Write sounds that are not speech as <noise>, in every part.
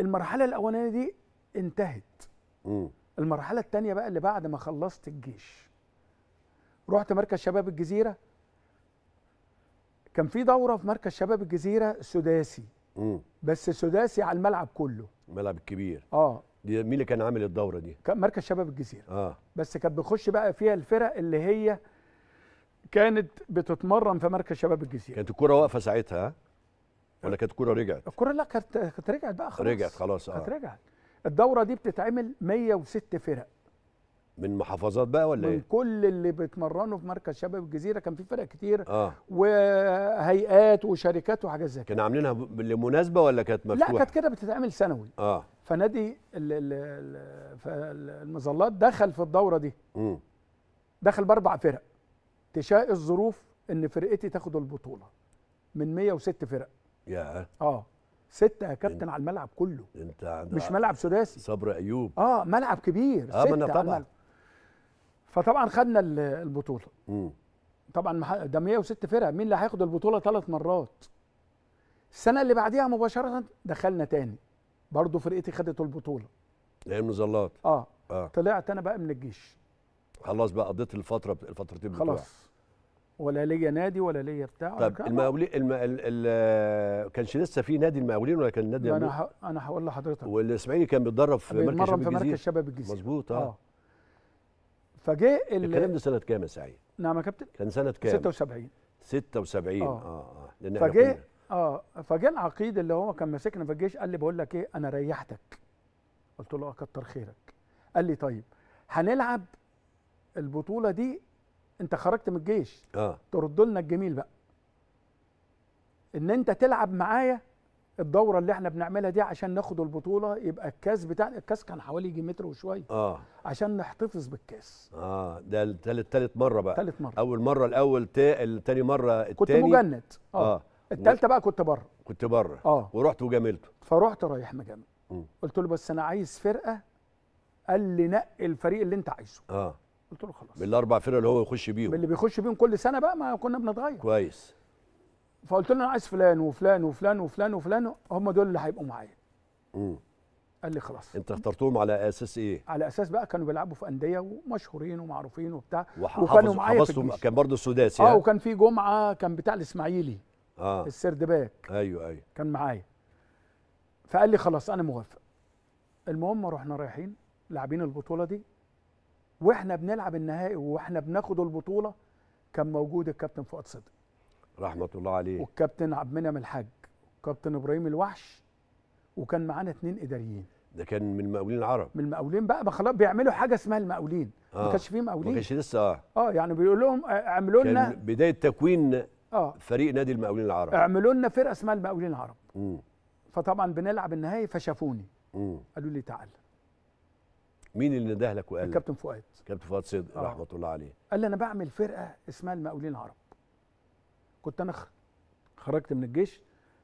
المرحله الاولانيه دي انتهت م. المرحله الثانيه بقى اللي بعد ما خلصت الجيش رحت مركز شباب الجزيره كان في دوره في مركز شباب الجزيره سداسي م. بس سداسي على الملعب كله الملعب الكبير اه دي مين اللي كان عامل الدوره دي كان مركز شباب الجزيره اه بس كانت بيخش بقى فيها الفرق اللي هي كانت بتتمرن في مركز شباب الجزيره كانت الكوره واقفه ساعتها ولا كانت الكوره رجعت؟ الكوره لا كانت كانت رجعت بقى خلاص رجعت خلاص اه كانت رجعت الدوره دي بتتعمل 106 فرق من محافظات بقى ولا من ايه؟ من كل اللي بيتمرنوا في مركز شباب الجزيره كان في فرق كتير آه. وهيئات وشركات وحاجات زي كده كانوا عاملينها لمناسبه ولا كانت مفتوحه؟ لا كانت كده بتتعمل سنوي اه فنادي المظلات دخل في الدوره دي امم دخل باربع فرق تشاء الظروف ان فرقتي تاخد البطوله من 106 فرق يا اه ستة يا كابتن على الملعب كله انت مش ملعب سداسي صبر ايوب اه ملعب كبير اه ستة طبعا فطبعا خدنا البطوله مم. طبعا ده 106 فرقه مين اللي هياخد البطوله ثلاث مرات السنه اللي بعديها مباشره دخلنا تاني برضه فرقتي خدت البطوله ايام نزلات اه اه طلعت انا بقى من الجيش خلاص بقى قضيت الفتره الفترتين بتوعك خلاص ولا ليا نادي ولا ليا بتاع طب المقاولين الم... ال... ال... كانش لسه في نادي المقاولين ولا كان نادي انا ح... انا هقول لحضرتك والاسماعيلي كان بيتدرب في مركز الشباب الجزيره في مركز الشباب الجزيره مظبوط اه, آه. فجه ال... الكلام ده سنه كام يا سعيد؟ نعم يا كابتن كان سنه كام؟ 76 76 اه اه, فجه اه فجه آه، العقيد اللي هو كان ماسكنا في الجيش قال لي بقول لك ايه انا ريحتك قلت له كتر خيرك قال لي طيب هنلعب البطوله دي انت خرجت من الجيش اه ترد لنا الجميل بقى ان انت تلعب معايا الدوره اللي احنا بنعملها دي عشان ناخد البطوله يبقى الكاس بتاع الكاس كان حوالي يجي متر وشويه اه عشان نحتفظ بالكاس اه ده تالت تالت مره بقى تالت مره اول مره الاول تا... تاني مره التاني كنت مجند اه, آه. التالتة بقى كنت بره كنت بره اه ورحت وجاملته فرحت رايح مجامل قلت له بس انا عايز فرقه قال لي نقي الفريق اللي انت عايزه اه قلت له خلاص بالاربع فرق اللي هو يخش بيهم اللي بيخش بيهم كل سنه بقى ما كنا بنتغير كويس فقلت له انا عايز فلان وفلان وفلان وفلان وفلان هم دول اللي هيبقوا معايا امم قال لي خلاص انت اخترتهم على اساس ايه على اساس بقى كانوا بيلعبوا في انديه ومشهورين ومعروفين وبتاع وكانوا معايا في الجيش. كان برضه السداسي اه وكان في جمعه كان بتاع الاسماعيلي اه السرد باك ايوه ايوه كان معايا فقال لي خلاص انا موافق المهم رحنا رايحين لاعبين البطوله دي واحنا بنلعب النهائي واحنا بناخد البطوله كان موجود الكابتن فؤاد صدقي رحمه الله عليه والكابتن عبد المنعم الحاج والكابتن ابراهيم الوحش وكان معانا اتنين اداريين ده كان من المقاولين العرب من المقاولين بقى خلاص بيعملوا حاجه اسمها المقاولين آه. ما كانش فيه مقاولين ما كانش لسه اه اه يعني بيقول لهم آه، اعملوا لنا بدايه تكوين آه. فريق نادي المقاولين العرب اعملوا لنا فرقه اسمها المقاولين العرب مم. فطبعا بنلعب النهائي فشافوني مم. قالوا لي تعال مين اللي دهلك وقال الكابتن فؤاد كابتن فؤاد صدق آه. رحمه الله عليه قال لي انا بعمل فرقه اسمها المقاولين العرب كنت انا خرجت من الجيش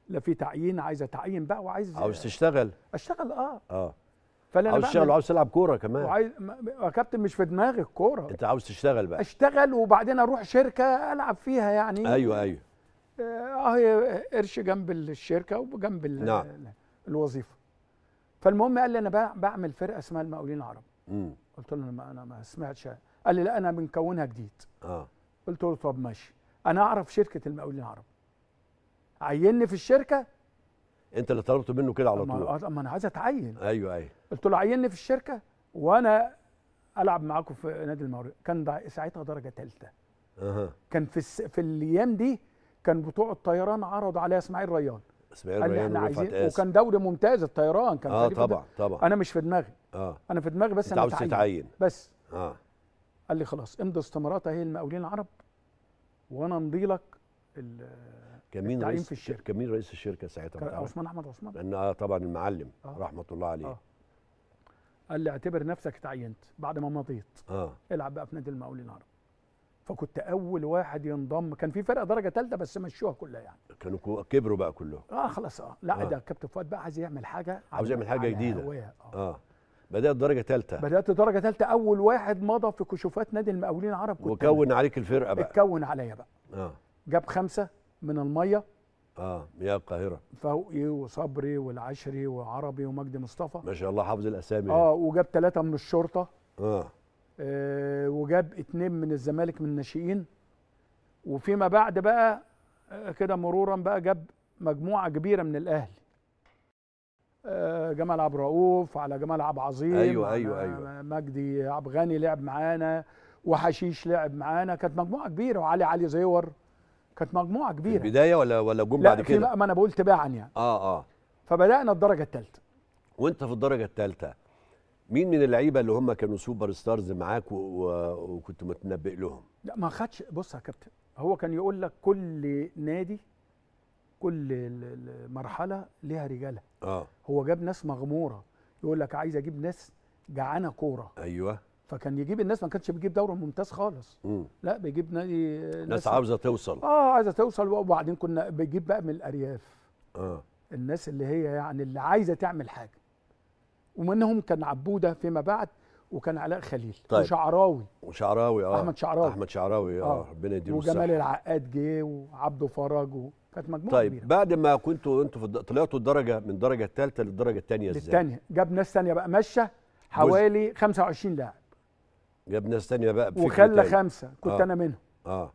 لا في تعيين عايز اتعين بقى وعايز عاوز تشتغل اشتغل اه اه فلا عاوز تشتغل وعاوز تلعب كوره كمان وعايز يا كابتن مش في دماغي الكوره انت عاوز تشتغل بقى اشتغل وبعدين اروح شركه العب فيها يعني ايوه ايوه اه, آه، قرش جنب الشركه وجنب نعم. الوظيفه فالمهم قال لي انا بعمل فرقه اسمها المقاولين العرب مم. قلت له انا ما سمعتش قال لي لا انا بنكونها جديد اه قلت له طب ماشي انا اعرف شركه المقاولين العرب عيني في الشركه انت اللي طلبت منه كده على طول ما انا عايز اتعين ايوه ايوه قلت له عيني في الشركه وانا العب معاكم في نادي المقاولين كان ساعتها درجه ثالثه اها كان في الس... في الايام دي كان بتوع الطيران عرضوا عليا اسماعيل ريان اسماعيل قال احنا عايزين وكان دوري ممتاز الطيران كان اه طبعا طبعا انا مش في دماغي اه انا في دماغي بس انا عاوز تتعين بس اه قال لي خلاص امضي استمارات اهي المقاولين العرب وانا امضي لك كان مين رئيس في الشركه كان مين رئيس الشركه ساعتها كان عثمان احمد عثمان لان اه طبعا المعلم آه. رحمه الله عليه آه. قال لي اعتبر نفسك اتعينت بعد ما مضيت اه العب بقى في نادي المقاولين العرب فكنت اول واحد ينضم كان في فرقه درجه ثالثه بس مشوها كلها يعني كانوا كبروا بقى كلهم اه خلاص اه لا آه. ده كابتن فؤاد بقى عايز يعمل حاجه عاوز يعمل حاجه جديده اه, آه. بدات درجه ثالثه بدات درجه ثالثه اول واحد مضى في كشوفات نادي المقاولين العرب كنت وكون عليك الفرقه بقى اتكون عليا بقى اه جاب خمسه من الميه اه يا القاهره فوقي وصبري والعشري وعربي ومجدي مصطفى ما شاء الله حافظ الاسامي اه وجاب ثلاثه من الشرطه اه آه، وجاب اتنين من الزمالك من الناشئين وفيما بعد بقى آه، كده مرورا بقى جاب مجموعه كبيره من الاهلي آه، جمال عبد الرؤوف على جمال عبد العظيم ايوه ايوه ايوه مجدي عبد غني لعب معانا وحشيش لعب معانا كانت مجموعه كبيره وعلي علي زيور كانت مجموعه كبيره في البدايه ولا ولا جم بعد كده لا ما انا بقول تباعا يعني اه اه فبدانا الدرجه الثالثه وانت في الدرجه الثالثه مين من اللعيبه اللي هم كانوا سوبر ستارز معاك وكنت متنبئ لهم؟ لا ما خدش بص يا كابتن هو كان يقول لك كل نادي كل مرحله ليها رجاله اه هو جاب ناس مغموره يقول لك عايز اجيب ناس جعانه كوره ايوه فكان يجيب الناس ما كانش بيجيب دوري ممتاز خالص مم. لا بيجيب نادي ناس, ناس عاوزه توصل اه عايزه توصل وبعدين كنا بيجيب بقى من الارياف اه الناس اللي هي يعني اللي عايزه تعمل حاجه ومنهم كان عبوده فيما بعد وكان علاء خليل طيب. وشعراوي وشعراوي اه احمد شعراوي احمد شعراوي اه, آه. ربنا يديله وجمال العقاد جه وعبده فرج وكانت مجموعه طيب كبيرة. بعد ما كنتوا انتوا طلعتوا الدرجه من الدرجه الثالثه للدرجه الثانيه ازاي؟ الثانيه جاب ناس ثانيه بقى ماشيه حوالي 25 لاعب جاب ناس ثانيه بقى وخلى خمسه كنت آه. انا منهم اه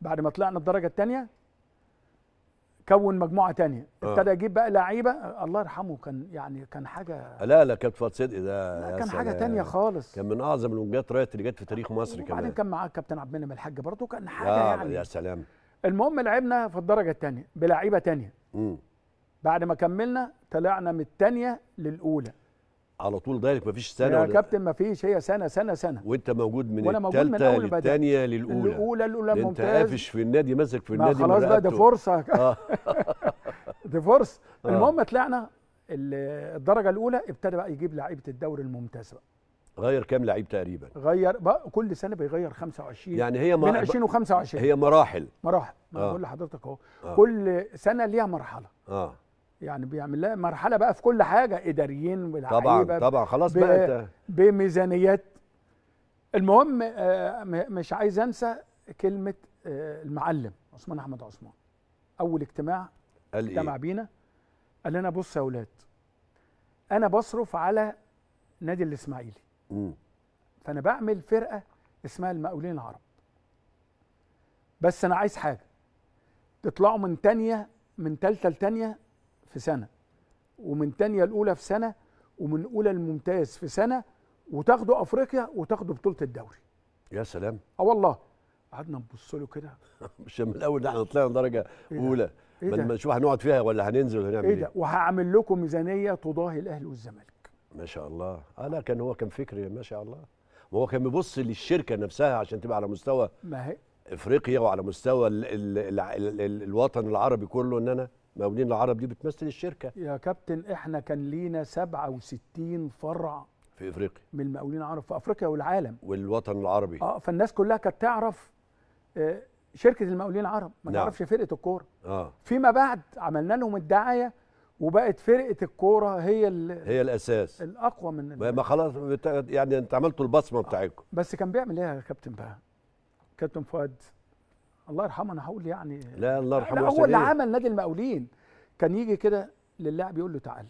بعد ما طلعنا الدرجه الثانيه كون مجموعه تانية آه. ابتدى يجيب بقى لعيبه الله يرحمه كان يعني كان حاجه لا لا كابتن فؤاد صدقي ده لا كان حاجه تانية خالص كان من اعظم الونجات رايت اللي جت في تاريخ مصر كمان وبعدين كان معاه كابتن عبد المنعم الحاج برضه كان حاجه آه يعني يا سلام المهم لعبنا في الدرجه الثانيه بلعيبه تانية امم بعد ما كملنا طلعنا من الثانيه للاولى على طول دايركت مفيش سنه يا كابتن مفيش هي سنه سنه سنه وانت موجود من الثالثه للثانيه للاولى الاولى الاولى انت قافش في النادي ماسك في النادي خلاص بقى دي فرصه <laughs> آه. <laughs> دي فرصه آه. المهم طلعنا الدرجه الاولى ابتدى بقى يجيب لعيبه الدوري الممتاز بقى غير كام لعيب تقريبا غير بقى كل سنه بيغير 25 يعني هي من 20 و25 هي مراحل مراحل ما آه. بقول لحضرتك اهو آه. كل سنه ليها مرحله اه يعني بيعمل لها مرحله بقى في كل حاجه اداريين طبعا طبعا خلاص بقى بميزانيات المهم آه، مش عايز انسى كلمه آه، المعلم عثمان احمد عثمان اول اجتماع قال إيه؟ اجتمع إيه؟ بينا قال لنا بص يا اولاد انا بصرف على نادي الاسماعيلي م. فانا بعمل فرقه اسمها المقاولين العرب بس انا عايز حاجه تطلعوا من تانية من تالتة لتانية في سنه ومن تانية الاولى في سنه ومن اولى الممتاز في سنه وتاخدوا افريقيا وتاخدوا بطوله الدوري يا سلام اه والله قعدنا نبص له كده <laughs> مش من الاول ده احنا طلعنا درجه إيه اولى إيه ما نشوف هنقعد فيها ولا هننزل ولا هنعمل إيه, ايه ده وهعمل لكم ميزانيه تضاهي الاهلي والزمالك ما شاء الله اه لا كان هو كان فكري ما شاء الله وهو كان بيبص للشركه نفسها عشان تبقى على مستوى ما هي افريقيا وعلى مستوى الـ الـ ال ال ال الوطن العربي كله ان انا مقاولين العرب دي بتمثل الشركه يا كابتن احنا كان لينا 67 فرع في افريقيا من المقاولين العرب في افريقيا والعالم والوطن العربي اه فالناس كلها كانت تعرف آه، شركه المقاولين العرب ما نعم. تعرفش فرقه الكوره اه فيما بعد عملنا لهم الدعايه وبقت فرقه الكوره هي هي الاساس الاقوى من ما خلاص يعني انت عملتوا البصمه آه. بتاعتكم بس كان بيعمل ايه يا كابتن بقى كابتن فؤاد الله يرحمه انا هقول يعني لا الله يرحمه هو اللي إيه؟ عمل نادي المقاولين كان يجي كده للاعب يقول له تعالى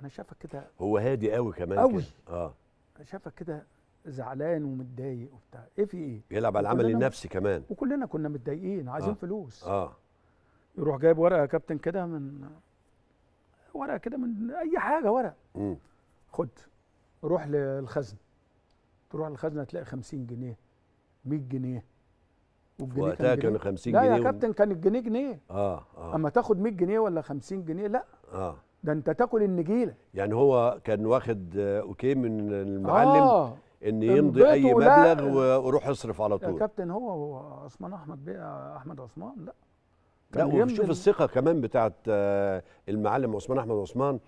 انا شافك كده هو هادي قوي كمان قوي اه شافك كده زعلان ومتضايق وبتاع ايه في ايه يلعب على العمل النفسي كمان وكلنا كنا متضايقين عايزين آه. فلوس اه يروح جايب ورقه يا كابتن كده من ورقه كده من اي حاجه ورقه امم خد روح للخزنه تروح للخزنه تلاقي 50 جنيه 100 جنيه والجنيه وقتها كان 50 جنيه لا يا كابتن كان الجنيه جنيه اه اه اما تاخد 100 جنيه ولا 50 جنيه لا اه ده انت تاكل النجيله يعني هو كان واخد آه، اوكي من المعلم آه ان يمضي اي مبلغ وروح اصرف على طول يا كابتن هو هو عثمان احمد بيه احمد عثمان لا لا وشوف الثقه كمان بتاعت آه، المعلم عثمان احمد عثمان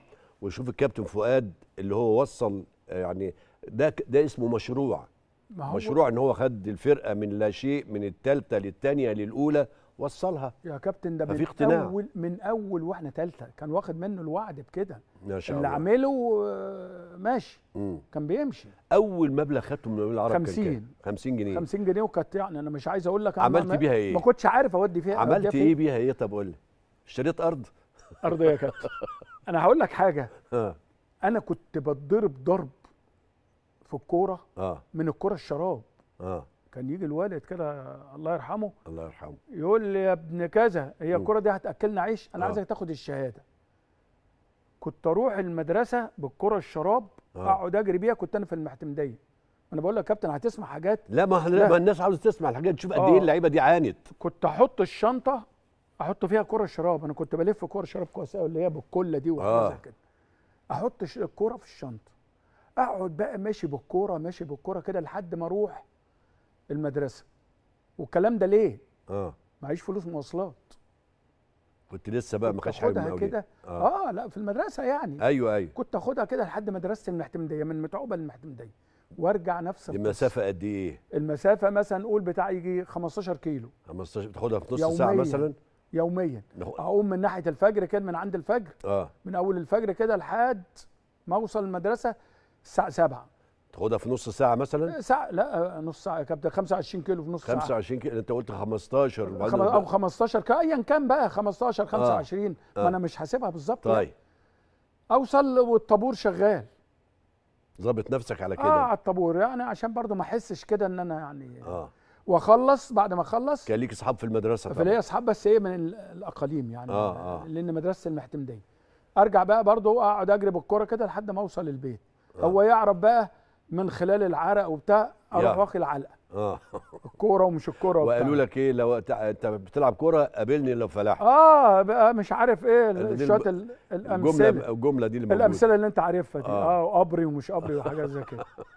وشوف الكابتن فؤاد اللي هو وصل آه، يعني ده ده اسمه مشروع مشروع ان هو خد الفرقه من لا شيء من الثالثه للثانيه للاولى وصلها يا كابتن ده من اول من اول واحنا ثالثه كان واخد منه الوعد بكده ما شاء الله اللي عمله آه، ماشي مم. كان بيمشي اول مبلغ خدته من العرب 50 كان 50 جنيه 50 جنيه وكانت يعني انا مش عايز اقول لك عملت بيها ايه ما كنتش عارف اودي فيها عملت فيه. ايه بيها ايه طب قول لي اشتريت ارض ارض إيه يا كابتن <laughs> انا هقول لك حاجه آه. انا كنت بتضرب ضرب في الكوره آه. من الكوره الشراب آه. كان يجي الوالد كده الله يرحمه الله يرحمه يقول لي يا ابن كذا هي الكوره دي هتاكلنا عيش انا آه. عايزك تاخد الشهاده كنت اروح المدرسه بالكره الشراب آه. اقعد اجري بيها كنت انا في المحتمديه انا بقول لك يا كابتن هتسمع حاجات لا ما, لا. ما الناس عاوزه تسمع الحاجات تشوف قد ايه آه. اللعيبه دي عانت كنت احط الشنطه احط فيها كره شراب انا كنت بلف كره شراب كويسه اللي هي بالكله دي وكذا آه. كده احط الكره في الشنطه اقعد بقى ماشي بالكوره ماشي بالكوره كده لحد ما اروح المدرسه والكلام ده ليه اه معيش فلوس مواصلات كنت لسه بقى ما كانش حاجه كده آه. اه لا في المدرسه يعني ايوه ايوه كنت اخدها كده لحد مدرسه المحتمديه من متعوبه للمحتمديه وارجع نفس المسافه قد ايه المسافه مثلا قول بتاع يجي 15 كيلو 15 تاخدها في نص ساعه مثلا يوميا اقوم من ناحيه الفجر كده من عند الفجر آه. من اول الفجر كده لحد ما اوصل المدرسه الساعه 7 تاخدها في نص ساعه مثلا آه، ساعه لا آه، نص ساعه يا كابتن 25 كيلو في نص 25 ساعه 25 كيلو انت قلت 15 خم... او 15 ايا كان بقى 15 25 آه. ما آه. انا مش حاسبها بالظبط يعني. طيب يعني. اوصل والطابور شغال ظابط نفسك على كده اه على الطابور يعني عشان برضو ما احسش كده ان انا يعني اه واخلص بعد ما اخلص كان ليك اصحاب في المدرسه طبعا ليا اصحاب بس ايه من الاقاليم يعني آه آه. لان مدرسه المحتمديه ارجع بقى برضو اقعد اجري بالكوره كده لحد ما اوصل البيت آه. هو يعرف بقى من خلال العرق وبتاع اروح واخد العلقه اه الكوره ومش الكوره وقالوا لك ايه لو انت بتلعب كوره قابلني لو فلحت اه بقى مش عارف ايه الشوت الامثله الجمله دي الامثله اللي انت عارفها دي اه, آه وقبري ومش قبري وحاجات زي كده <laughs>